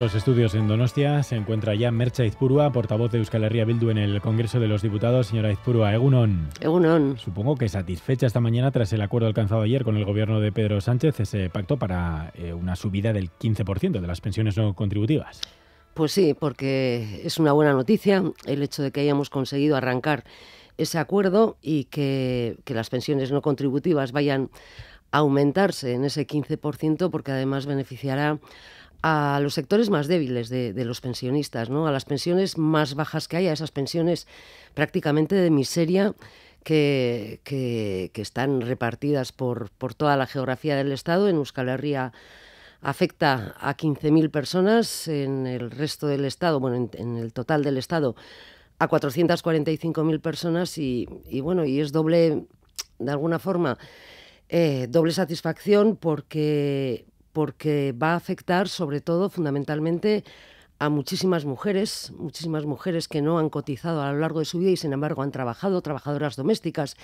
Los estudios en Donostia se encuentra ya Mercha Izpurua, portavoz de Euskal Herria Bildu en el Congreso de los Diputados. Señora Izpurua, Egunon. Egunon. Supongo que satisfecha esta mañana tras el acuerdo alcanzado ayer con el gobierno de Pedro Sánchez, ese pacto para eh, una subida del 15% de las pensiones no contributivas. Pues sí, porque es una buena noticia el hecho de que hayamos conseguido arrancar ese acuerdo y que, que las pensiones no contributivas vayan a aumentarse en ese 15%, porque además beneficiará a los sectores más débiles de, los pensionistas, ¿no? a las pensiones más bajas que hay, a esas pensiones prácticamente de miseria que, están repartidas por, por, toda la geografía del Estado. En Euskal Herria afecta a 15.000 personas, en el resto del Estado, bueno, en, el total del Estado, a 445.000 personas y, bueno, y es doble, de alguna forma, eh, doble satisfacción porque porque va a afectar sobre todo fundamentalmente a muchísimas mujeres, muchísimas mujeres que no han cotizado a lo largo de su vida y sin embargo han trabajado, trabajadoras domésticas,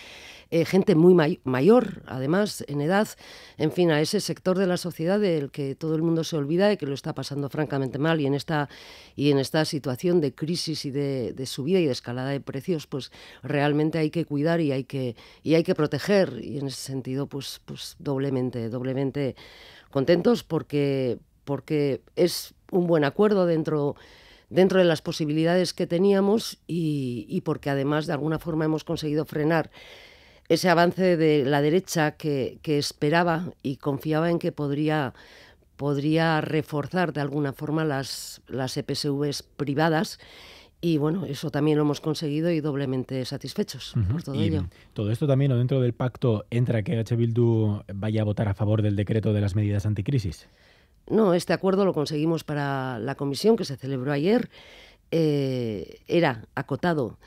eh, gente muy mayor, además, en edad, en fin, a ese sector de la sociedad del que todo el mundo se olvida y que lo está pasando francamente mal y en esta, y en esta situación de crisis y de, subida y de escalada de precios, pues realmente hay que cuidar y hay que, y hay que proteger y en ese sentido, pues, pues doblemente, doblemente contentos porque, porque es un buen acuerdo dentro, dentro de las posibilidades que teníamos y, porque además de alguna forma hemos conseguido frenar ese avance de la derecha que, que esperaba y confiaba en que podría, podría reforzar de alguna forma las, las EPSVs privadas. Y bueno, eso también lo hemos conseguido y doblemente satisfechos por todo ello. Todo esto también dentro del pacto entra que H. Bildu vaya a votar a favor del decreto de las medidas anticrisis. No, este acuerdo lo conseguimos para la comisión que se celebró ayer. Eh, era acotado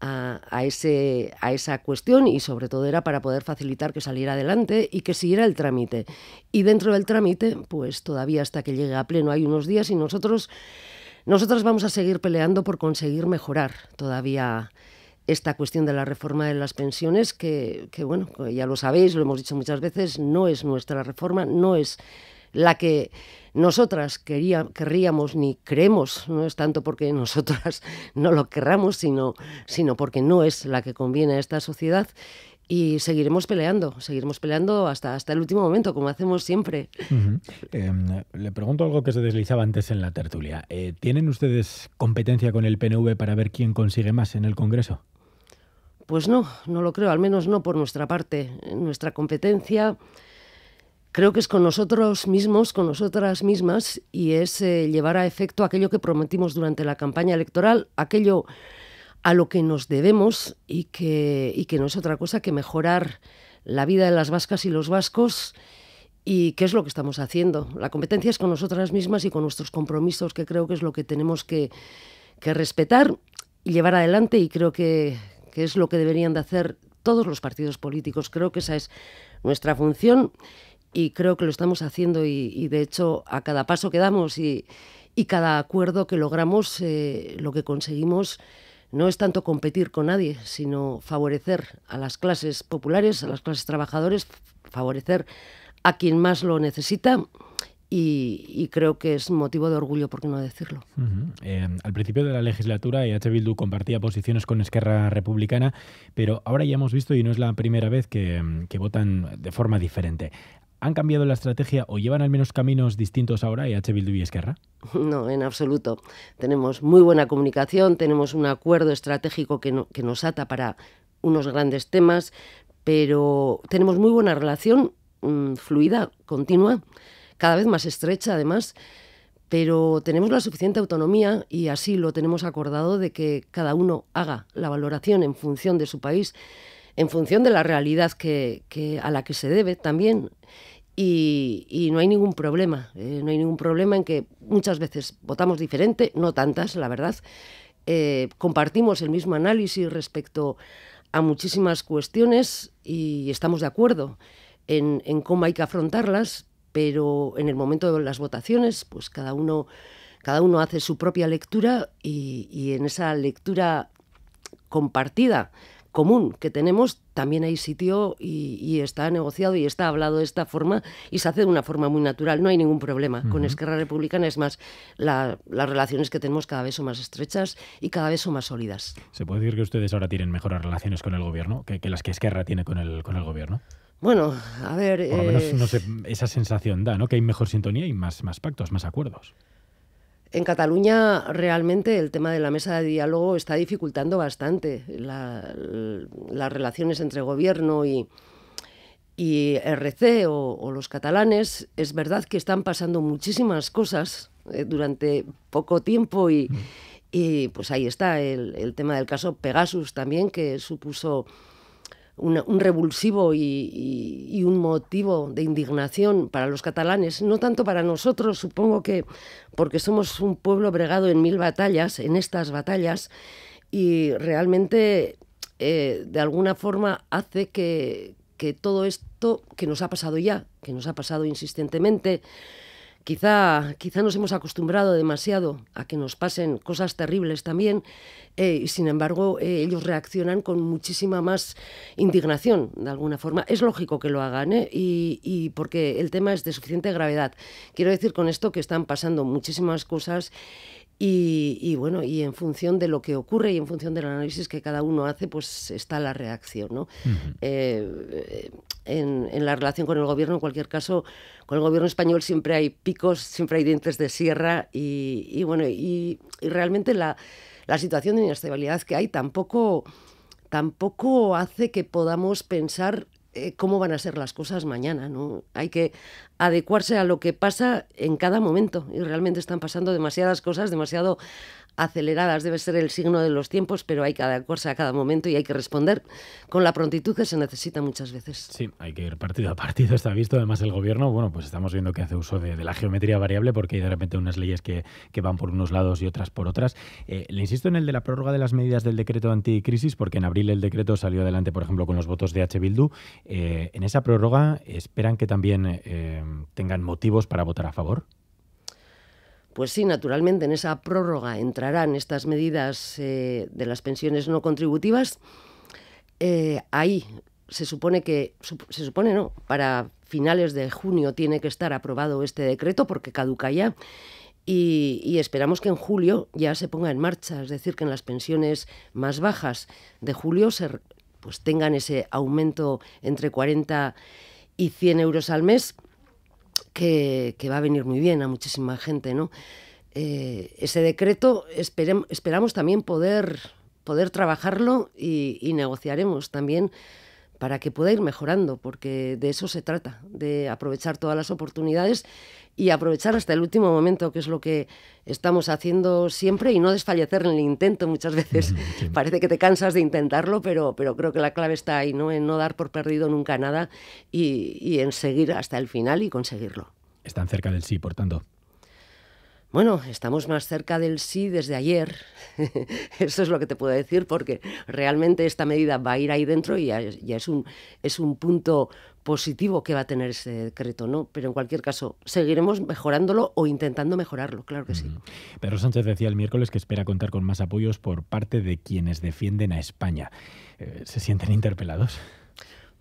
a, ese, a esa cuestión y sobre todo era para poder facilitar que saliera adelante y que siguiera el trámite. Y dentro del trámite, pues todavía hasta que llegue a pleno hay unos días y nosotros, nosotros vamos a seguir peleando por conseguir mejorar todavía esta cuestión de la reforma de las pensiones, que, que bueno, ya lo sabéis, lo hemos dicho muchas veces, no es nuestra reforma, no es la que nosotras querríamos ni creemos, no es tanto porque nosotras no lo querramos, sino, sino porque no es la que conviene a esta sociedad. Y seguiremos peleando, seguiremos peleando hasta, hasta el último momento, como hacemos siempre. Em, le pregunto algo que se deslizaba antes en la tertulia. Eh, ¿Tienen ustedes competencia con el PNV para ver quién consigue más en el Congreso? Pues no, no lo creo, al menos no por nuestra parte. Nuestra competencia creo que es con nosotros mismos, con nosotras mismas, y es eh, llevar a efecto aquello que prometimos durante la campaña electoral, aquello a lo que nos debemos y que, que no es otra cosa que mejorar la vida de las vascas y los vascos y qué es lo que estamos haciendo. La competencia es con nosotras mismas y con nuestros compromisos, que creo que es lo que tenemos que, respetar y llevar adelante y creo que, que es lo que deberían de hacer todos los partidos políticos. Creo que esa es nuestra función y creo que lo estamos haciendo y, de hecho a cada paso que damos y, cada acuerdo que logramos, eh, lo que conseguimos no es tanto competir con nadie, sino favorecer a las clases populares, a las clases trabajadoras, favorecer a quien más lo necesita. Y, creo que es motivo de orgullo, por qué no decirlo. Eh, al principio de la legislatura, EH Bildu compartía posiciones con Esquerra Republicana, pero ahora ya hemos visto, y no es la primera vez que, que votan de forma diferente. ¿Han cambiado la estrategia o llevan al menos caminos distintos ahora H. Bildu y Esquerra? No, en absoluto. Tenemos muy buena comunicación, tenemos un acuerdo estratégico que, nos ata para unos grandes temas, pero tenemos muy buena relación mm, fluida, continua, cada vez más estrecha además, pero tenemos la suficiente autonomía y así lo tenemos acordado de que cada uno haga la valoración en función de su país en función de la realidad que, a la que se debe también. Y, no hay ningún problema. Eh, no hay ningún problema en que muchas veces votamos diferente, no tantas, la verdad. Eh, compartimos el mismo análisis respecto a muchísimas cuestiones y estamos de acuerdo en, cómo hay que afrontarlas, pero en el momento de las votaciones, pues cada uno, cada uno hace su propia lectura y, y en esa lectura compartida común que tenemos, también hay sitio y, está negociado y está hablado de esta forma y se hace de una forma muy natural. No hay ningún problema con Esquerra Republicana. Es más, las relaciones que tenemos cada vez son más estrechas y cada vez son más sólidas. ¿Se puede decir que ustedes ahora tienen mejores relaciones con el gobierno que, que las que Esquerra tiene con el, con el gobierno? Bueno, a ver... Eh, esa sensación da, ¿no? Que hay mejor sintonía y más, más pactos, más acuerdos. En Cataluña realmente el tema de la mesa de diálogo está dificultando bastante las relaciones entre gobierno y, y RC o, los catalanes. Es verdad que están pasando muchísimas cosas eh, durante poco tiempo y, mm. pues ahí está el tema del caso Pegasus también que supuso un revulsivo y, un motivo de indignación para los catalanes, no tanto para nosotros, supongo que porque somos un pueblo bregado en mil batallas, en estas batallas, y realmente eh, de alguna forma hace que, que todo esto que nos ha pasado ya, que nos ha pasado insistentemente, Quizá, nos hemos acostumbrado demasiado a que nos pasen cosas terribles también eh, y sin embargo eh, ellos reaccionan con muchísima más indignación de alguna forma. Es lógico que lo hagan ¿eh? y, y, porque el tema es de suficiente gravedad. Quiero decir con esto que están pasando muchísimas cosas y, bueno, y en función de lo que ocurre y en función del análisis que cada uno hace, pues está la reacción. ¿no? Eh, en, la relación con el gobierno, en cualquier caso, con el gobierno español siempre hay picos, siempre hay dientes de sierra y, bueno, y, realmente la, situación de inestabilidad que hay tampoco, tampoco hace que podamos pensar eh, cómo van a ser las cosas mañana. ¿no? Hay que adecuarse a lo que pasa en cada momento y realmente están pasando demasiadas cosas demasiado aceleradas debe ser el signo de los tiempos, pero hay cada cosa a cada momento y hay que responder con la prontitud que se necesita muchas veces. Sí, hay que ir partido a partido, está visto. Además, el gobierno, bueno, pues estamos viendo que hace uso de, la geometría variable porque hay de repente unas leyes que, van por unos lados y otras por otras. Eh, le insisto en el de la prórroga de las medidas del decreto anticrisis, porque en abril el decreto salió adelante, por ejemplo, con los votos de H. Bildu. Eh, en esa prórroga, ¿esperan que también eh, tengan motivos para votar a favor? Pues sí, naturalmente en esa prórroga entrarán estas medidas eh, de las pensiones no contributivas. Eh, ahí se supone que, se supone no, para finales de junio tiene que estar aprobado este decreto porque caduca ya. Y, esperamos que en julio ya se ponga en marcha, es decir, que en las pensiones más bajas de julio se, pues tengan ese aumento entre 40 y 100 euros al mes que, va a venir muy bien a muchísima gente, ¿no? Eh, ese decreto esperamos también poder, poder trabajarlo y negociaremos también para que pueda ir mejorando, porque de eso se trata, de aprovechar todas las oportunidades y aprovechar hasta el último momento, que es lo que estamos haciendo siempre, y no desfallecer en el intento muchas veces. Parece que te cansas de intentarlo, pero, pero creo que la clave está ahí, ¿no? en no dar por perdido nunca nada y, y en seguir hasta el final y conseguirlo. Están cerca del sí, por tanto. Bueno, estamos más cerca del sí desde ayer. Eso es lo que te puedo decir porque realmente esta medida va a ir ahí dentro y ya, es, un, es un punto positivo que va a tener ese decreto, ¿no? Pero en cualquier caso, seguiremos mejorándolo o intentando mejorarlo, claro que sí. Mm. Pedro Sánchez decía el miércoles que espera contar con más apoyos por parte de quienes defienden a España. Eh, ¿Se sienten interpelados?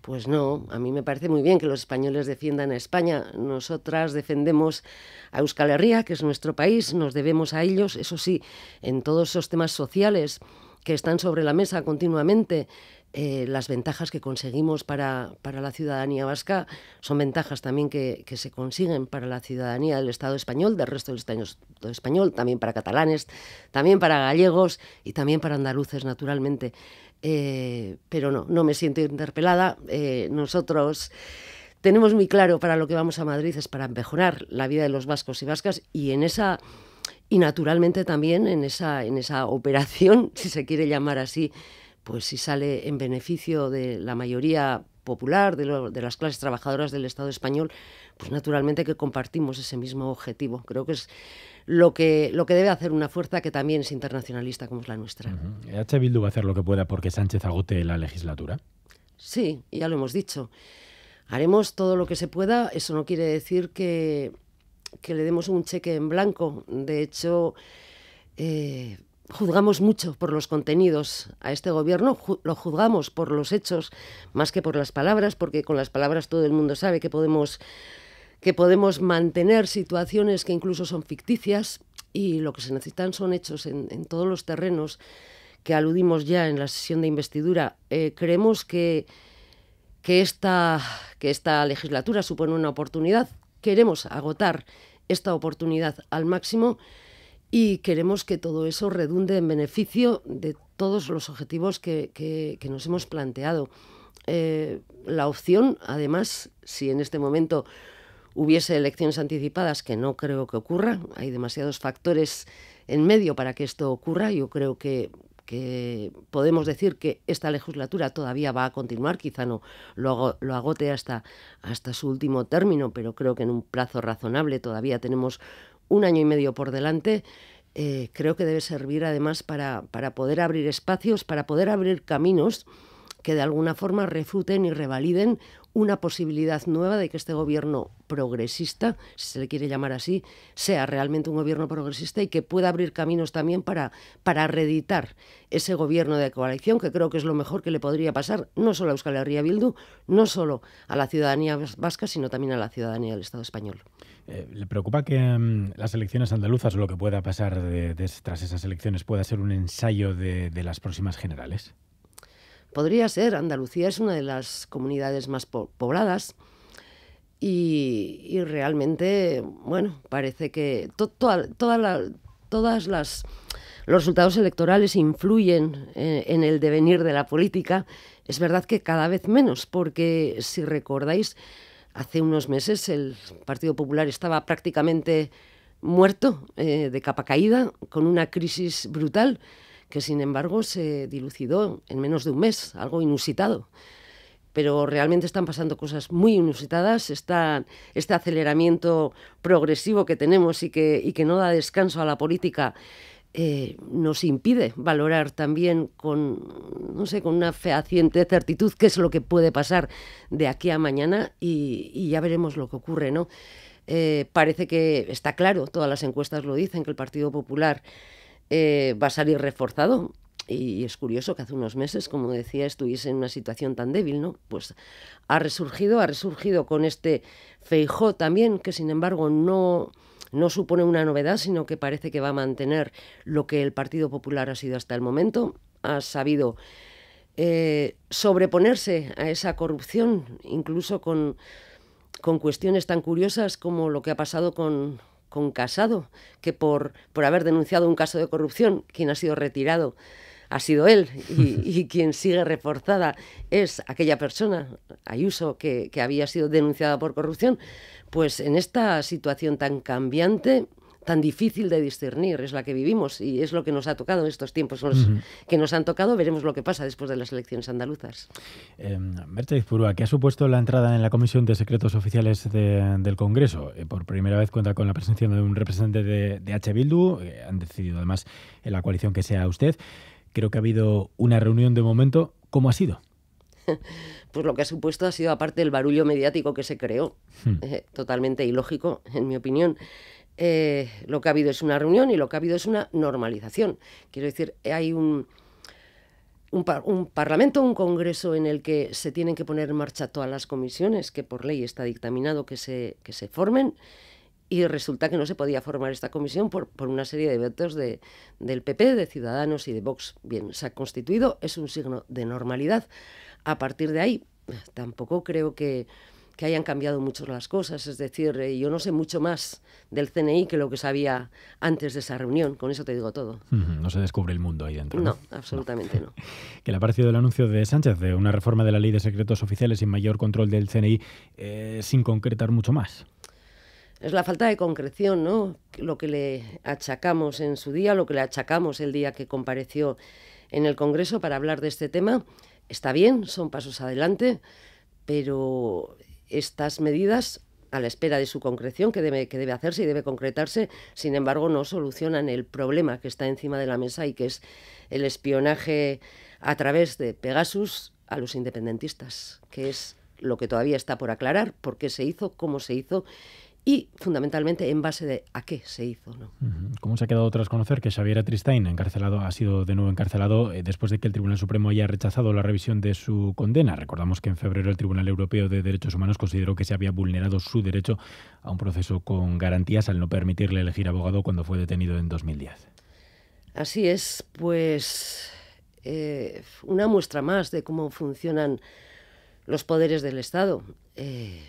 Pues no, a mí me parece muy bien que los españoles defiendan a España. Nosotras defendemos a Euskal Herria, que es nuestro país, nos debemos a ellos, eso sí, en todos esos temas sociales que están sobre la mesa continuamente. Eh, las ventajas que conseguimos para, la ciudadanía vasca son ventajas también que, que, se consiguen para la ciudadanía del Estado español, del resto del Estado español, también para catalanes, también para gallegos y también para andaluces, naturalmente. Eh, pero no, no me siento interpelada. Eh, nosotros tenemos muy claro para lo que vamos a Madrid es para mejorar la vida de los vascos y vascas y en esa y naturalmente también en esa en esa operación, si se quiere llamar así, pues si sale en beneficio de la mayoría popular, de las clases trabajadoras del Estado español, pues naturalmente que compartimos ese mismo objetivo. Creo que es lo que, lo que debe hacer una fuerza que también es internacionalista como es la nuestra. Uh ¿EH H. va a hacer lo que pueda porque Sánchez agote la legislatura. Sí, ya lo hemos dicho. Haremos todo lo que se pueda. Eso no quiere decir que, le demos un cheque en blanco. De hecho, eh, juzgamos mucho por los contenidos a este gobierno, lo juzgamos por los hechos más que por las palabras, porque con las palabras todo el mundo sabe que podemos que podemos mantener situaciones que incluso son ficticias y lo que se necesitan son hechos en, todos los terrenos que aludimos ya en la sesión de investidura. Eh, creemos que, que, esta, que esta legislatura supone una oportunidad. Queremos agotar esta oportunidad al máximo y queremos que todo eso redunde en beneficio de todos los objetivos que, nos hemos planteado. Eh, la opción, además, si en este momento hubiese elecciones anticipadas, que no creo que ocurran hay demasiados factores en medio para que esto ocurra, yo creo que podemos decir que esta legislatura todavía va a continuar, quizá no lo, lo, agote hasta, hasta su último término, pero creo que en un plazo razonable todavía tenemos un año y medio por delante. Eh, creo que debe servir además para, para poder abrir espacios, para poder abrir caminos que de alguna forma refuten y revaliden una posibilidad nueva de que este gobierno progresista, si se le quiere llamar así, sea realmente un gobierno progresista y que pueda abrir caminos también para, para reeditar ese gobierno de coalición, que creo que es lo mejor que le podría pasar no solo a Euskal Herria Bildu, no solo a la ciudadanía vasca, sino también a la ciudadanía del Estado español. Eh, ¿Le preocupa que mm, las elecciones andaluzas o lo que pueda pasar tras esas elecciones pueda ser un ensayo de las próximas generales? Podría ser, Andalucía es una de las comunidades más pobladas y, realmente, bueno, parece que todos todas las los resultados electorales influyen eh, en, el devenir de la política, es verdad que cada vez menos, porque si recordáis, hace unos meses el Partido Popular estaba prácticamente muerto, eh, de capa caída, con una crisis brutal que sin embargo se dilucidó en menos de un mes, algo inusitado. Pero realmente están pasando cosas muy inusitadas, está, este aceleramiento progresivo que tenemos y que, que no da descanso a la política. Eh, nos impide valorar también con, no sé, con una fehaciente certitud qué es lo que puede pasar de aquí a mañana y, ya veremos lo que ocurre, ¿no? Eh, parece que está claro, todas las encuestas lo dicen, que el Partido Popular eh, va a salir reforzado. Y es curioso que hace unos meses, como decía, estuviese en una situación tan débil, ¿no? Pues ha resurgido, ha resurgido con este Feijó también, que sin embargo no, supone una novedad, sino que parece que va a mantener lo que el Partido Popular ha sido hasta el momento. Ha sabido eh, sobreponerse a esa corrupción, incluso con, con cuestiones tan curiosas como lo que ha pasado con, con Casado, que por, por haber denunciado un caso de corrupción, quien ha sido retirado ha sido él y, quien sigue reforzada es aquella persona, Ayuso, que, que había sido denunciada por corrupción, pues en esta situación tan cambiante tan difícil de discernir, es la que vivimos y es lo que nos ha tocado en estos tiempos los que nos han tocado. Veremos lo que pasa después de las elecciones andaluzas. Eh, em, Mercedes Purúa, ¿qué ha supuesto la entrada en la Comisión de Secretos Oficiales del Congreso? Eh, por primera vez cuenta con la presencia de un representante de, H. Bildu, eh, han decidido además en la coalición que sea usted. Creo que ha habido una reunión de momento. ¿Cómo ha sido? pues lo que ha supuesto ha sido aparte del barullo mediático que se creó, hmm. eh, totalmente ilógico, en mi opinión. Eh, lo que ha habido es una reunión y lo que ha habido es una normalización. Quiero decir, eh, hay un, un, parlamento, un congreso en el que se tienen que poner en marcha todas las comisiones, que por ley está dictaminado que se, que se formen, y resulta que no se podía formar esta comisión por, una serie de vetos del PP, de Ciudadanos y de Vox. Bien, se ha constituido, es un signo de normalidad. A partir de ahí, tampoco creo que que hayan cambiado mucho las cosas. Es decir, eh, yo no sé mucho más del CNI que lo que sabía antes de esa reunión. Con eso te digo todo. No se descubre el mundo ahí dentro. No, absolutamente no. ¿Que ¿Qué le ha parecido el anuncio de Sánchez de una reforma de la ley de secretos oficiales y mayor control del CNI eh, sin concretar mucho más? Es la falta de concreción, ¿no? Lo que le achacamos en su día, lo que le achacamos el día que compareció en el Congreso para hablar de este tema. Está bien, son pasos adelante, pero estas medidas a la espera de su concreción que debe, que debe hacerse y debe concretarse, sin embargo, no solucionan el problema que está encima de la mesa y que es el espionaje a través de Pegasus a los independentistas, que es lo que todavía está por aclarar, por qué se hizo, cómo se hizo y fundamentalmente en base de a qué se hizo. ¿no? ¿Cómo se ha quedado tras conocer que Xavier Tristain encarcelado, ha sido de nuevo encarcelado eh, después de que el Tribunal Supremo haya rechazado la revisión de su condena? Recordamos que en febrero el Tribunal Europeo de Derechos Humanos consideró que se había vulnerado su derecho a un proceso con garantías al no permitirle elegir abogado cuando fue detenido en 2010. Así es, pues eh, una muestra más de cómo funcionan los poderes del Estado. Eh,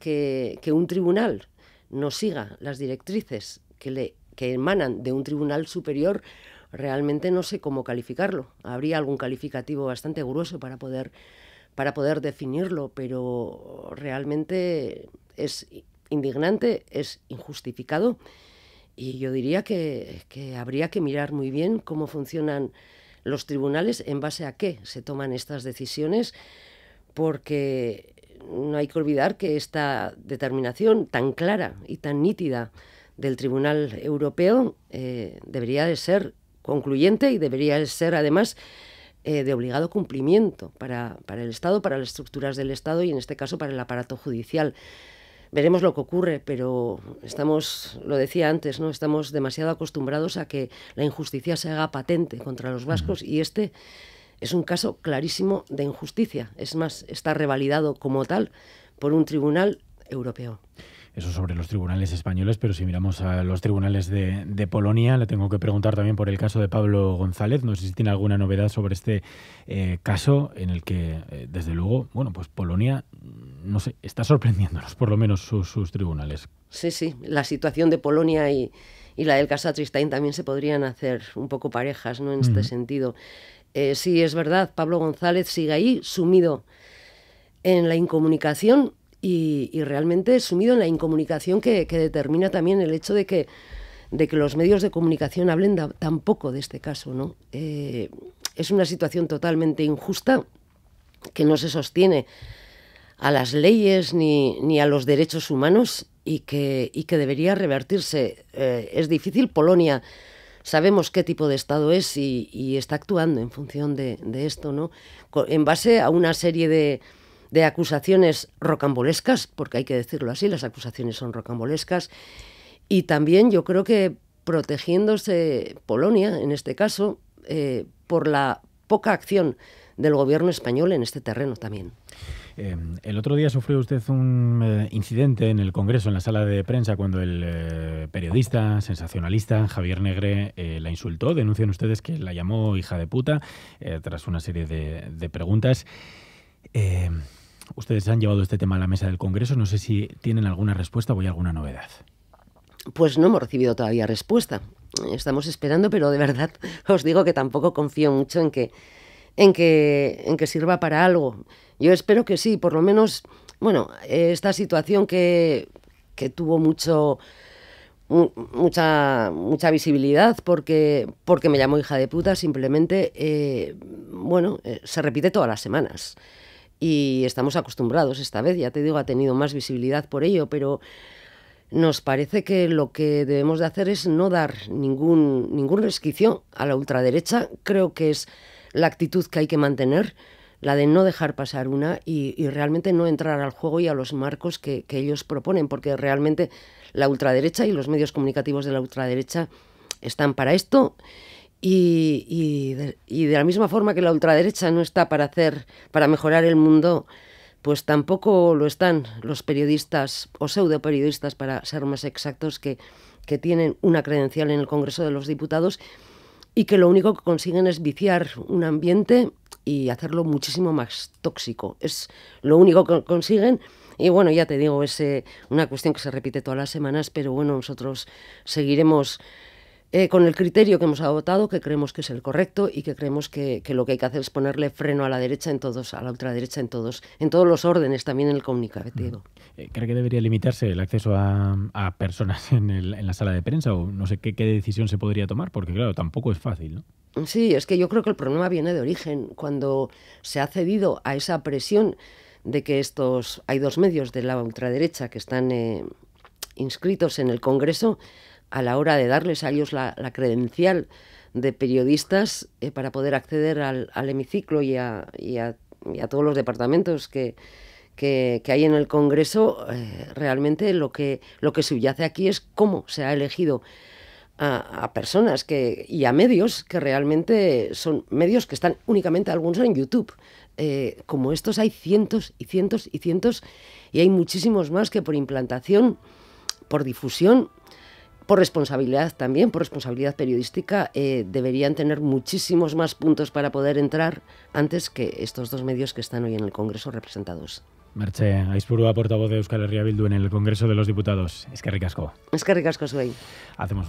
que, un tribunal no siga las directrices que, emanan de un tribunal superior, realmente no sé cómo calificarlo. Habría algún calificativo bastante grueso para poder, para poder definirlo, pero realmente es indignante, es injustificado. Y yo diría que, habría que mirar muy bien cómo funcionan los tribunales, en base a qué se toman estas decisiones, porque no hay que olvidar que esta determinación tan clara y tan nítida del Tribunal Europeo eh, debería de ser concluyente y debería ser además eh, de obligado cumplimiento para, el Estado, para las estructuras del Estado y en este caso para el aparato judicial. Veremos lo que ocurre, pero estamos, lo decía antes, ¿no? Estamos demasiado acostumbrados a que la injusticia se haga patente contra los vascos y este es un caso clarísimo de injusticia. Es más, está revalidado como tal por un tribunal europeo. Eso sobre los tribunales españoles, pero si miramos a los tribunales de, Polonia, le tengo que preguntar también por el caso de Pablo González. No sé si tiene alguna novedad sobre este eh, caso en el que, eh, desde luego, bueno, pues Polonia, no está sorprendiéndonos por lo menos sus, tribunales. Sí, sí, la situación de Polonia y, la del caso Tristain también se podrían hacer un poco parejas, ¿no? En este sentido. Eh, sí es verdad, Pablo González sigue ahí sumido en la incomunicación y, realmente sumido en la incomunicación que, determina también el hecho de que, los medios de comunicación hablen tan poco de este caso. Eh, es una situación totalmente injusta que no se sostiene a las leyes ni, a los derechos humanos y que, que debería revertirse. Eh, es difícil Polonia sabemos qué tipo de Estado es y, está actuando en función de, esto, ¿no? En base a una serie de, acusaciones rocambolescas, porque hay que decirlo así, las acusaciones son rocambolescas, y también yo creo que protegiéndose Polonia, en este caso, eh, por la poca acción del gobierno español en este terreno también. Eh, el otro día sufrió usted un eh, incidente en el Congreso, en la sala de prensa, cuando el eh, periodista sensacionalista Javier Negre la insultó. Denuncian ustedes que la llamó hija de puta tras una serie de, de preguntas. ustedes han llevado este tema a la mesa del Congreso. No sé si tienen alguna respuesta o hay alguna novedad. Pues no hemos recibido todavía respuesta. Estamos esperando, pero de verdad os digo que tampoco confío mucho en que en que, en que sirva para algo. Yo espero que sí, por lo menos, bueno, esta situación que, tuvo mucho mucha mucha visibilidad porque porque me llamó hija de puta simplemente eh, bueno eh, se repite todas las semanas y estamos acostumbrados esta vez ya te digo ha tenido más visibilidad por ello pero nos parece que lo que debemos de hacer es no dar ningún ningún resquicio a la ultraderecha creo que es la actitud que hay que mantener, la de no dejar pasar una y, realmente no entrar al juego y a los marcos que, ellos proponen, porque realmente la ultraderecha y los medios comunicativos de la ultraderecha están para esto. Y, de, la misma forma que la ultraderecha no está para hacer, para mejorar el mundo, pues tampoco lo están los periodistas o pseudo periodistas, para ser más exactos, que, que tienen una credencial en el Congreso de los Diputados y que lo único que consiguen es viciar un ambiente y hacerlo muchísimo más tóxico. Es lo único que consiguen. Y bueno, ya te digo, es eh, una cuestión que se repite todas las semanas, pero bueno, nosotros seguiremos eh, con el criterio que hemos adoptado, que creemos que es el correcto y que creemos que, lo que hay que hacer es ponerle freno a la derecha en todos, a la ultraderecha en todos, en todos los órdenes, también en el comunicativo. Eh, ¿Cree que debería limitarse el acceso a, personas en, la sala de prensa o no sé qué, decisión se podría tomar? Porque claro, tampoco es fácil, ¿no? Sí, es que yo creo que el problema viene de origen. Cuando se ha cedido a esa presión de que estos hay dos medios de la ultraderecha que están eh, inscritos en el Congreso, a la hora de darles a ellos la, credencial de periodistas eh, para poder acceder al, hemiciclo y a, todos los departamentos que, hay en el Congreso, eh, realmente lo que, lo que subyace aquí es cómo se ha elegido a, personas que, y a medios que realmente son medios que están únicamente algunos en YouTube. Eh, como estos hay cientos y cientos y cientos y hay muchísimos más que por implantación, por difusión, por responsabilidad también, por responsabilidad periodística, eh, deberían tener muchísimos más puntos para poder entrar antes que estos dos medios que están hoy en el Congreso representados. Merche Aispurua, portavoz de Euskal Herria Bildu en el Congreso de los Diputados. Es que ricasco. Es que ricasco, soy.